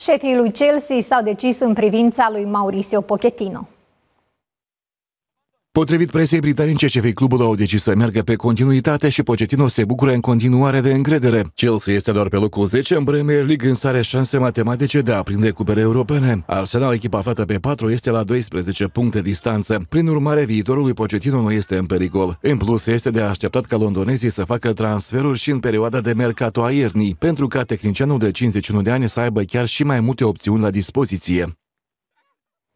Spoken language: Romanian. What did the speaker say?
Șefii lui Chelsea s-au decis în privința lui Mauricio Pochettino. Potrivit presei britanice, șefii clubului au decis să meargă pe continuitate și Pochettino se bucură în continuare de încredere. Chelsea este doar pe locul 10 în Premier League, însă are șanse matematice de a prinde cupere europene. Arsenal, echipa aflată pe 4, este la 12 puncte distanță. Prin urmare, viitorul lui Pochettino nu este în pericol. În plus, este de așteptat ca londonezii să facă transferuri și în perioada de mercato a iernii, pentru ca tehnicianul de 51 de ani să aibă chiar și mai multe opțiuni la dispoziție.